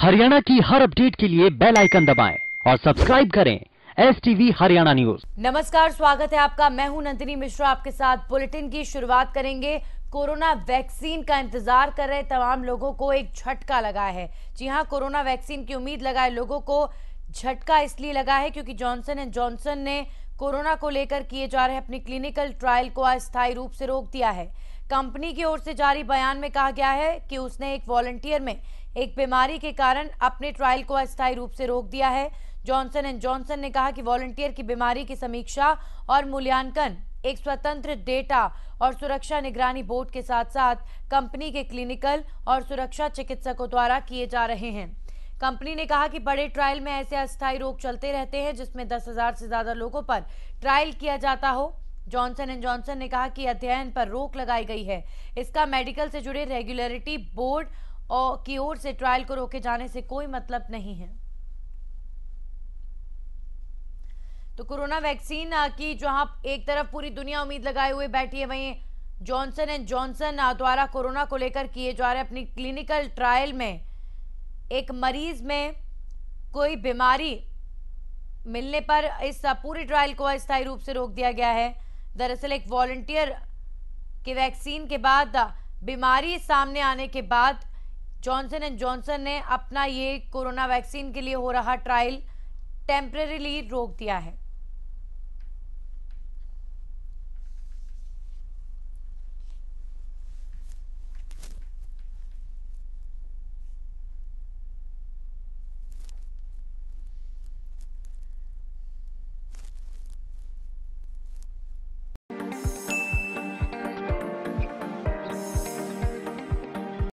हरियाणा की हर अपडेट के लिए बेल आइकन दबाएं और सब्सक्राइब करें एस टीवी हरियाणा न्यूज नमस्कार स्वागत है आपका मैं हूं नंदिनी मिश्रा आपके साथ बुलेटिन की शुरुआत करेंगे कोरोना वैक्सीन का इंतजार कर रहे तमाम लोगों को एक झटका लगा है जी हाँ कोरोना वैक्सीन की उम्मीद लगाए लोगों को झटका इसलिए लगा है क्योंकि जॉनसन एंड जॉनसन ने कोरोना को लेकर किए जा रहे अपने क्लिनिकल ट्रायल को अस्थायी रूप से रोक दिया है कंपनी की ओर से जारी बयान में कहा गया है कि उसने एक वॉलंटियर में एक बीमारी के कारण अपने ट्रायल को अस्थायी रूप से रोक दिया है जॉनसन एंड जॉनसन ने कहा कि वॉलंटियर की बीमारी की समीक्षा और मूल्यांकन एक स्वतंत्र डेटा और सुरक्षा निगरानी बोर्ड के साथ साथ कंपनी के क्लिनिकल और सुरक्षा चिकित्सकों द्वारा किए जा रहे हैं कंपनी ने कहा कि बड़े ट्रायल में ऐसे अस्थायी रोग चलते रहते हैं जिसमें दस हजार से ज्यादा लोगों पर ट्रायल किया जाता हो जॉनसन एंड जॉनसन ने कहा कि अध्ययन पर रोक लगाई गई है इसका मेडिकल से जुड़े रेगुलरिटी बोर्ड और की ओर से ट्रायल को रोके जाने से कोई मतलब नहीं है तो कोरोना वैक्सीन की जहां एक तरफ पूरी दुनिया उम्मीद लगाए हुए बैठी है वहीं जॉनसन एंड जॉनसन द्वारा कोरोना को लेकर किए जा रहे अपनी क्लिनिकल ट्रायल में एक मरीज में कोई बीमारी मिलने पर इस पूरे ट्रायल को अस्थायी रूप से रोक दिया गया है दरअसल एक वॉल्टियर के वैक्सीन के बाद बीमारी सामने आने के बाद जॉनसन एंड जॉनसन ने अपना ये कोरोना वैक्सीन के लिए हो रहा ट्रायल टेम्परेली रोक दिया है